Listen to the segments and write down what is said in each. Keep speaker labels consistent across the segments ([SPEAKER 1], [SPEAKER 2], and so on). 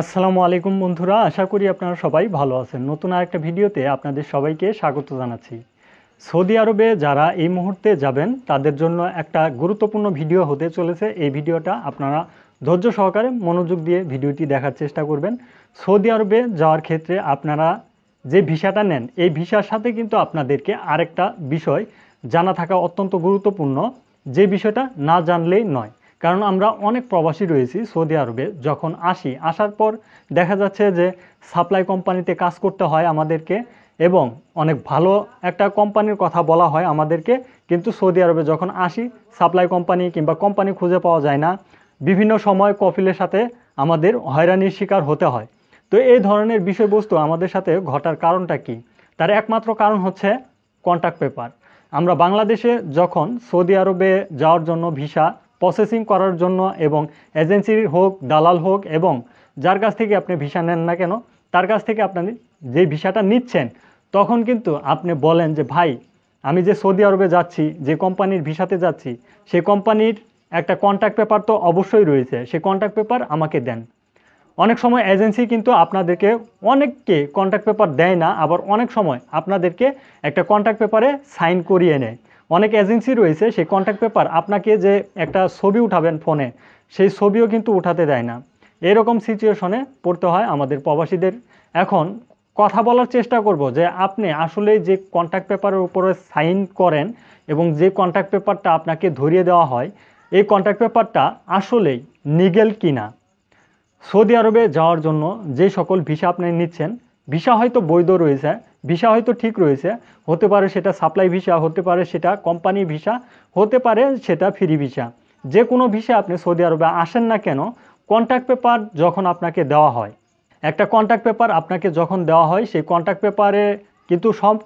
[SPEAKER 1] আসসালামু আলাইকুম বন্ধুরা আশা করি আপনারা সবাই ভালো আছেন নতুন আরেকটা ভিডিওতে আপনাদের সবাইকে স্বাগত জানাচ্ছি সৌদি আরবে যারা এই মুহূর্তে যাবেন তাদের জন্য একটা গুরুত্বপূর্ণ ভিডিও হতে চলেছে এই ভিডিওটা আপনারা ধৈর্য সহকারে মনোযোগ দিয়ে ভিডিওটি দেখার চেষ্টা করবেন সৌদি আরবে যাওয়ার ক্ষেত্রে আপনারা যে ভিসাটা নেন এই ভিসার সাথে কিন্তু আপনাদেরকে আরেকটা বিষয় জানা থাকা অত্যন্ত গুরুত্বপূর্ণ যে বিষয়টা না জানলেই নয় কারণ আমরা অনেক প্রবাসী রয়েছি সৌদি আরবে যখন আসি আসার পর দেখা যাচ্ছে যে সাপ্লাই কোম্পানিতে কাজ করতে হয় আমাদেরকে এবং অনেক ভালো একটা কোম্পানির কথা বলা হয় আমাদেরকে কিন্তু সৌদি আরবে যখন আসি সাপ্লাই কোম্পানি কিংবা কোম্পানি খুঁজে পাওয়া যায় না বিভিন্ন সময় কফিলের সাথে আমাদের হয়রানির শিকার হতে হয় তো এই ধরনের বিষয়বস্তু আমাদের সাথে ঘটার কারণটা কি তার একমাত্র কারণ হচ্ছে কন্ট্যাক্ট পেপার আমরা বাংলাদেশে যখন সৌদি আরবে যাওয়ার জন্য ভিসা প্রসেসিং করার জন্য এবং এজেন্সির হোক দালাল হোক এবং যার কাছ থেকে আপনি ভিসা নেন না কেন তার কাছ থেকে আপনাদের যে ভিসাটা নিচ্ছেন তখন কিন্তু আপনি বলেন যে ভাই আমি যে সৌদি আরবে যাচ্ছি যে কোম্পানির ভিসাতে যাচ্ছি সে কোম্পানির একটা কন্ট্যাক্ট পেপার তো অবশ্যই রয়েছে সেই কন্ট্যাক্ট পেপার আমাকে দেন অনেক সময় এজেন্সি কিন্তু আপনাদেরকে অনেককে কন্ট্যাক্ট পেপার দেয় না আবার অনেক সময় আপনাদেরকে একটা কন্ট্যাক্ট পেপারে সাইন করিয়ে নেয় অনেক এজেন্সি রয়েছে সেই কন্ট্যাক্ট পেপার আপনাকে যে একটা ছবি উঠাবেন ফোনে সেই ছবিও কিন্তু উঠাতে দেয় না এরকম সিচুয়েশনে পড়তে হয় আমাদের প্রবাসীদের এখন কথা বলার চেষ্টা করব যে আপনি আসলে যে কন্ট্যাক্ট পেপারের উপরে সাইন করেন এবং যে কন্ট্যাক্ট পেপারটা আপনাকে ধরিয়ে দেওয়া হয় এই কন্ট্যাক্ট পেপারটা আসলেই নিগেল কিনা সৌদি আরবে যাওয়ার জন্য যে সকল ভিসা আপনি নিচ্ছেন ভিসা হয়তো বৈধ রয়েছে ভিসা হয়তো ঠিক রয়েছে হতে পারে সেটা সাপ্লাই ভিসা হতে পারে সেটা কোম্পানি ভিসা হতে পারে সেটা ফ্রি ভিসা যে কোনো ভিসা আপনি সৌদি আরবে আসেন না কেন কন্ট্যাক্ট পেপার যখন আপনাকে দেওয়া হয় একটা কন্ট্যাক্ট পেপার আপনাকে যখন দেওয়া হয় সেই কন্ট্যাক্ট পেপারে কিন্তু সব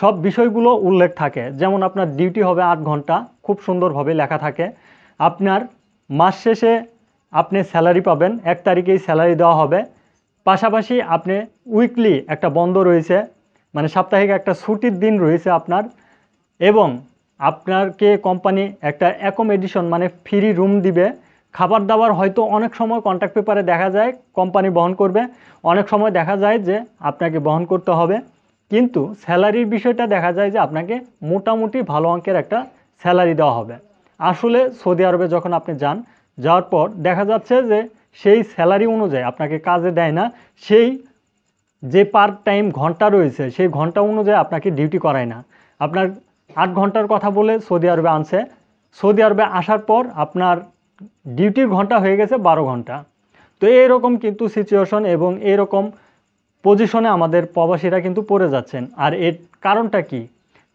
[SPEAKER 1] সব বিষয়গুলো উল্লেখ থাকে যেমন আপনার ডিউটি হবে আট ঘন্টা খুব সুন্দরভাবে লেখা থাকে আপনার মাস শেষে আপনি স্যালারি পাবেন এক তারিখেই স্যালারি দেওয়া হবে পাশাপাশি আপনি উইকলি একটা বন্ধ রয়েছে মানে সাপ্তাহিক একটা ছুটির দিন রয়েছে আপনার এবং আপনারকে কোম্পানি একটা অ্যাকোমোডেশন মানে ফ্রি রুম দিবে খাবার দাবার হয়তো অনেক সময় কন্ট্রাক্ট পেপারে দেখা যায় কোম্পানি বহন করবে অনেক সময় দেখা যায় যে আপনাকে বহন করতে হবে কিন্তু স্যালারির বিষয়টা দেখা যায় যে আপনাকে মোটামুটি ভালো অঙ্কের একটা স্যালারি দেওয়া হবে আসলে সৌদি আরবে যখন আপনি যান যাওয়ার পর দেখা যাচ্ছে যে সেই স্যালারি অনুযায়ী আপনাকে কাজে দেয় না সেই যে পার্ট টাইম ঘন্টা রয়েছে সেই ঘন্টা অনুযায়ী আপনাকে ডিউটি করায় না আপনার আট ঘন্টার কথা বলে সৌদি আরবে আনছে সৌদি আরবে আসার পর আপনার ডিউটির ঘন্টা হয়ে গেছে বারো ঘন্টা তো এইরকম কিন্তু সিচুয়েশন এবং এইরকম পজিশনে আমাদের প্রবাসীরা কিন্তু পড়ে যাচ্ছেন আর এর কারণটা কি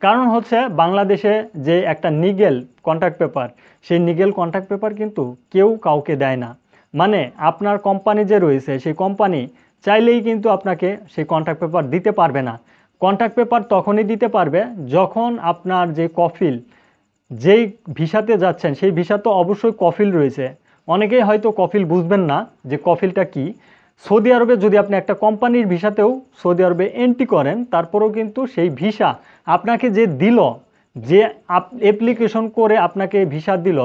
[SPEAKER 1] কারণ হচ্ছে বাংলাদেশে যে একটা নিগেল কন্ট্রাক্ট পেপার সেই নিগেল কন্ট্যাক্ট পেপার কিন্তু কেউ কাউকে দেয় না মানে আপনার কোম্পানি যে রয়েছে সেই কোম্পানি চাইলেই কিন্তু আপনাকে সেই কন্ট্রাক্ট পেপার দিতে পারবে না কন্ট্রাক্ট পেপার তখনই দিতে পারবে যখন আপনার যে কফিল যেই ভিসাতে যাচ্ছেন সেই ভিসা তো অবশ্যই কফিল রয়েছে অনেকেই হয়তো কফিল বুঝবেন না যে কফিলটা কি সৌদি আরবে যদি আপনি একটা কোম্পানির ভিসাতেও সৌদি আরবে এন্ট্রি করেন তারপরেও কিন্তু সেই ভিসা আপনাকে যে দিল যে অ্যাপ্লিকেশন করে আপনাকে ভিসা দিল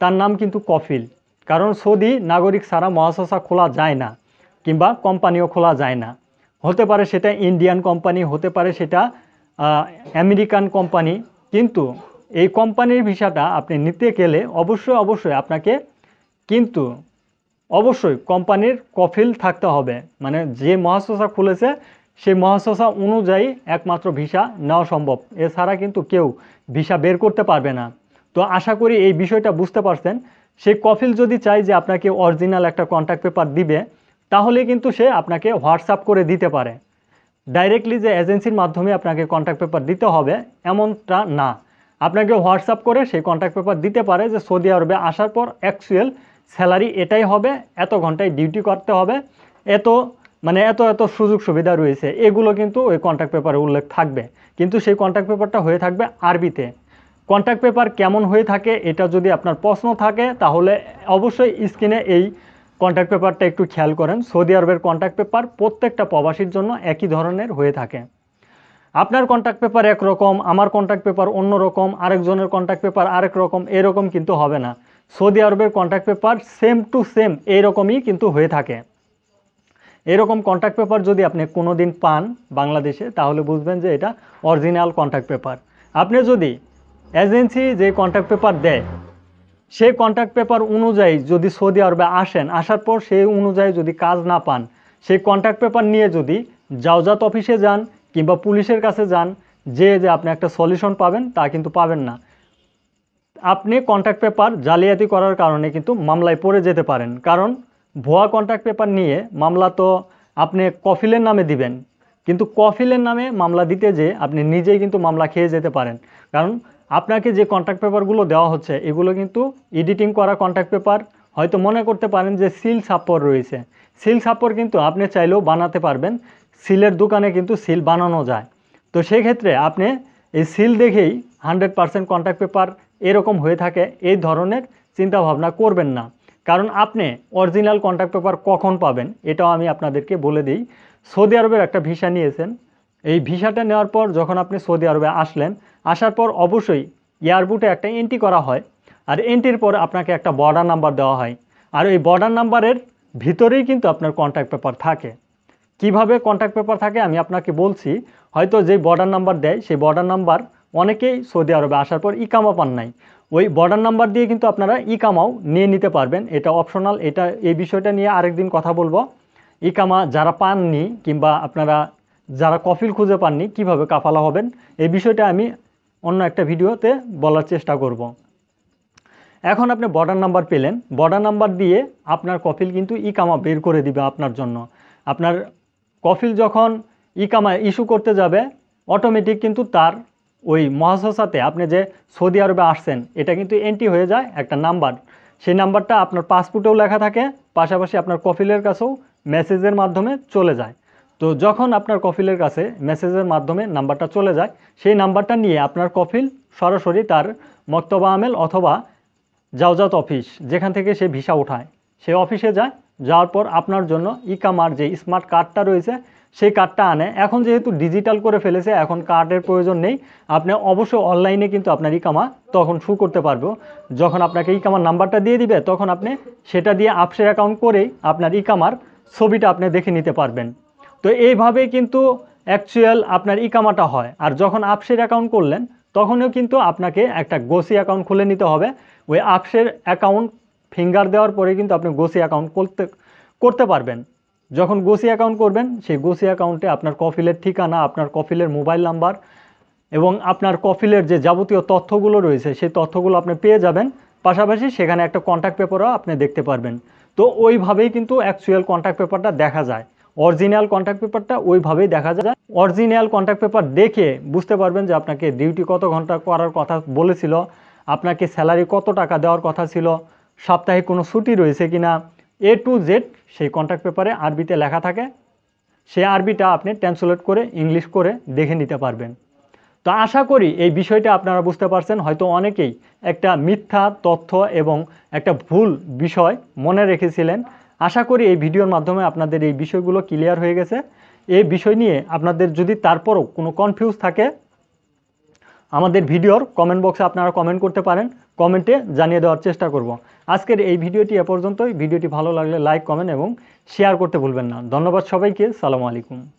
[SPEAKER 1] তার নাম কিন্তু কফিল কারণ সৌদি নাগরিক সারা মহাশাসা খোলা যায় না কিংবা কোম্পানিও খোলা যায় না হতে পারে সেটা ইন্ডিয়ান কোম্পানি হতে পারে সেটা আমেরিকান কোম্পানি কিন্তু এই কোম্পানির ভিসাটা আপনি নিতে গেলে অবশ্যই অবশ্যই আপনাকে কিন্তু অবশ্যই কোম্পানির কফিল থাকতে হবে মানে যে মহাসোসা খুলেছে সেই মহাসোসা অনুযায়ী একমাত্র ভিসা নেওয়া সম্ভব এছাড়া কিন্তু কেউ ভিসা বের করতে পারবে না তো আশা করি এই বিষয়টা বুঝতে পারছেন সেই কফিল যদি চাই যে আপনাকে অরিজিনাল একটা কন্ট্যাক্ট পেপার দিবে তাহলে কিন্তু সে আপনাকে হোয়াটসঅ্যাপ করে দিতে পারে ডাইরেক্টলি যে এজেন্সির মাধ্যমে আপনাকে কন্ট্যাক্ট পেপার দিতে হবে এমনটা না আপনাকে হোয়াটসঅ্যাপ করে সেই কন্ট্যাক্ট পেপার দিতে পারে যে সৌদি আরবে আসার পর অ্যাকচুয়াল স্যালারি এটাই হবে এত ঘন্টায় ডিউটি করতে হবে এত মানে এত এত সুযোগ সুবিধা রয়েছে এগুলো কিন্তু ওই কন্ট্যাক্ট পেপারে উল্লেখ থাকবে কিন্তু সেই কন্ট্যাক্ট পেপারটা হয়ে থাকবে আরবিতে কন্ট্যাক্ট পেপার কেমন হয়ে থাকে এটা যদি আপনার প্রশ্ন থাকে তাহলে অবশ্যই স্ক্রিনে এই কন্ট্যাক্ট পেপারটা একটু খেয়াল করেন সৌদি আরবের কন্ট্যাক্ট পেপার প্রত্যেকটা প্রবাসীর জন্য একই ধরনের হয়ে থাকে আপনার কন্ট্যাক্ট পেপার একরকম আমার কন্ট্যাক্ট পেপার অন্য রকম আরেকজনের কন্ট্যাক্ট পেপার আরেক রকম এরকম কিন্তু হবে না সৌদি আরবের contact paper same to same এইরকমই কিন্তু হয়ে থাকে এরকম কন্ট্যাক্ট পেপার যদি আপনি কোনো দিন পান বাংলাদেশে তাহলে বুঝবেন যে এটা অরিজিনাল কন্ট্যাক্ট পেপার আপনি যদি এজেন্সি যে কন্ট্যাক্ট পেপার দেয় সেই কন্ট্রাক্ট পেপার অনুযায়ী যদি সৌদি আরবে আসেন আসার পর সেই অনুযায়ী যদি কাজ না পান সেই কন্ট্রাক্ট পেপার নিয়ে যদি যাওজাত অফিসে যান কিংবা পুলিশের কাছে যান যে যে আপনি একটা সলিউশন পাবেন তা কিন্তু পাবেন না আপনি কন্ট্রাক্ট পেপার জালিয়াতি করার কারণে কিন্তু মামলায় পড়ে যেতে পারেন কারণ ভুয়া কন্ট্রাক্ট পেপার নিয়ে মামলা তো আপনি কফিলের নামে দিবেন কিন্তু কফিলের নামে মামলা দিতে যে আপনি নিজেই কিন্তু মামলা খেয়ে যেতে পারেন কারণ আপনাকে যে কন্ট্যাক্ট পেপারগুলো দেওয়া হচ্ছে এগুলো কিন্তু এডিটিং করা কন্ট্যাক্ট পেপার হয়তো মনে করতে পারেন যে সিল ছাপ্পর রয়েছে সিল ছাপ্পর কিন্তু আপনি চাইলেও বানাতে পারবেন সিলের দোকানে কিন্তু সিল বানানো যায় তো সেক্ষেত্রে আপনি এই সিল দেখেই হান্ড্রেড পারসেন্ট কন্ট্যাক্ট পেপার এরকম হয়ে থাকে এই ধরনের চিন্তা ভাবনা করবেন না কারণ আপনি অরিজিনাল কন্ট্যাক্ট পেপার কখন পাবেন এটাও আমি আপনাদেরকে বলে দিই সৌদি আরবের একটা ভিসা নিয়েছেন এই ভিসাটা নেওয়ার পর যখন আপনি সৌদি আরবে আসলেন আসার পর অবশ্যই এয়ারবুটে একটা এন্ট্রি করা হয় আর এন্ট্রির পর আপনাকে একটা বর্ডার নাম্বার দেওয়া হয় আর ওই বর্ডার নাম্বারের ভিতরেই কিন্তু আপনার কন্ট্যাক্ট পেপার থাকে কিভাবে কন্ট্যাক্ট পেপার থাকে আমি আপনাকে বলছি হয়তো যে বর্ডার নাম্বার দেয় সেই বর্ডার নাম্বার অনেকেই সৌদি আরবে আসার পর ইকামা পান নাই ওই বর্ডার নাম্বার দিয়ে কিন্তু আপনারা ইকামাও নিয়ে নিতে পারবেন এটা অপশনাল এটা এই বিষয়টা নিয়ে আরেকদিন কথা বলবো ইকামা যারা পাননি কিংবা আপনারা যারা কফিল খুঁজে পাননি কিভাবে কাফালা হবেন এই বিষয়টা আমি অন্য একটা ভিডিওতে বলার চেষ্টা করব। এখন আপনি বর্ডার নাম্বার পেলেন বর্ডার নাম্বার দিয়ে আপনার কফিল কিন্তু ইকামা বের করে দিবে আপনার জন্য আপনার কফিল যখন কামা ইস্যু করতে যাবে অটোমেটিক কিন্তু তার ওই মহাসসাতে আপনি যে সৌদি আরবে আসছেন এটা কিন্তু এন্ট্রি হয়ে যায় একটা নাম্বার সেই নাম্বারটা আপনার পাসপোর্টেও লেখা থাকে পাশাপাশি আপনার কফিলের কাছেও মেসেজের মাধ্যমে চলে যায় তো যখন আপনার কফিলের কাছে মেসেজের মাধ্যমে নাম্বারটা চলে যায় সেই নাম্বারটা নিয়ে আপনার কফিল সরাসরি তার মক্তবা আমেল অথবা যাওজাত অফিস যেখান থেকে সে ভিসা ওঠায় সে অফিসে যায় যাওয়ার পর আপনার জন্য ইকামার যে স্মার্ট কার্ডটা রয়েছে সেই কার্ডটা আনে এখন যেহেতু ডিজিটাল করে ফেলেছে এখন কার্ডের প্রয়োজন নেই আপনি অবশ্যই অনলাইনে কিন্তু আপনার কামা তখন শু করতে পারবো যখন আপনাকে ইকামার নাম্বারটা দিয়ে দিবে তখন আপনি সেটা দিয়ে আপসের অ্যাকাউন্ট করেই আপনার ইকামার ছবিটা আপনি দেখে নিতে পারবেন তো এইভাবেই কিন্তু অ্যাকচুয়াল আপনার ইকামাটা হয় আর যখন আপসের অ্যাকাউন্ট করলেন তখনও কিন্তু আপনাকে একটা গোসি অ্যাকাউন্ট খুলে নিতে হবে ওই আপসের অ্যাকাউন্ট ফিঙ্গার দেওয়ার পরে কিন্তু আপনি গোসি অ্যাকাউন্ট করতে করতে পারবেন যখন গোসি অ্যাকাউন্ট করবেন সেই গোসি অ্যাকাউন্টে আপনার কফিলের ঠিকানা আপনার কফিলের মোবাইল নাম্বার এবং আপনার কফিলের যে যাবতীয় তথ্যগুলো রয়েছে সেই তথ্যগুলো আপনি পেয়ে যাবেন পাশাপাশি সেখানে একটা কন্ট্যাক্ট পেপারও আপনি দেখতে পারবেন তো ওইভাবেই কিন্তু অ্যাকচুয়াল কন্ট্যাক্ট পেপারটা দেখা যায় অরিজিনাল কন্ট্যাক্ট পেপারটা ওইভাবেই দেখা যায় অরিজিনাল কন্ট্যাক্ট পেপার দেখে বুঝতে পারবেন যে আপনাকে ডিউটি কত ঘন্টা করার কথা বলেছিল আপনাকে স্যালারি কত টাকা দেওয়ার কথা ছিল সাপ্তাহিক কোনো ছুটি রয়েছে কি না এ টু জেড সেই কন্ট্যাক্ট পেপারে আরবিতে লেখা থাকে সে আরবিটা আপনি ট্রান্সলেট করে ইংলিশ করে দেখে নিতে পারবেন তো আশা করি এই বিষয়টা আপনারা বুঝতে পারছেন হয়তো অনেকেই একটা মিথ্যা তথ্য এবং একটা ভুল বিষয় মনে রেখেছিলেন আশা করি এই ভিডিওর মাধ্যমে আপনাদের এই বিষয়গুলো ক্লিয়ার হয়ে গেছে এই বিষয় নিয়ে আপনাদের যদি তারপরও কোনো কনফিউজ থাকে আমাদের ভিডিওর কমেন্ট বক্সে আপনারা কমেন্ট করতে পারেন কমেন্টে জানিয়ে দেওয়ার চেষ্টা করব। আজকের এই ভিডিওটি এ পর্যন্তই ভিডিওটি ভালো লাগলে লাইক কমেন্ট এবং শেয়ার করতে ভুলবেন না ধন্যবাদ সবাইকে সালামু আলাইকুম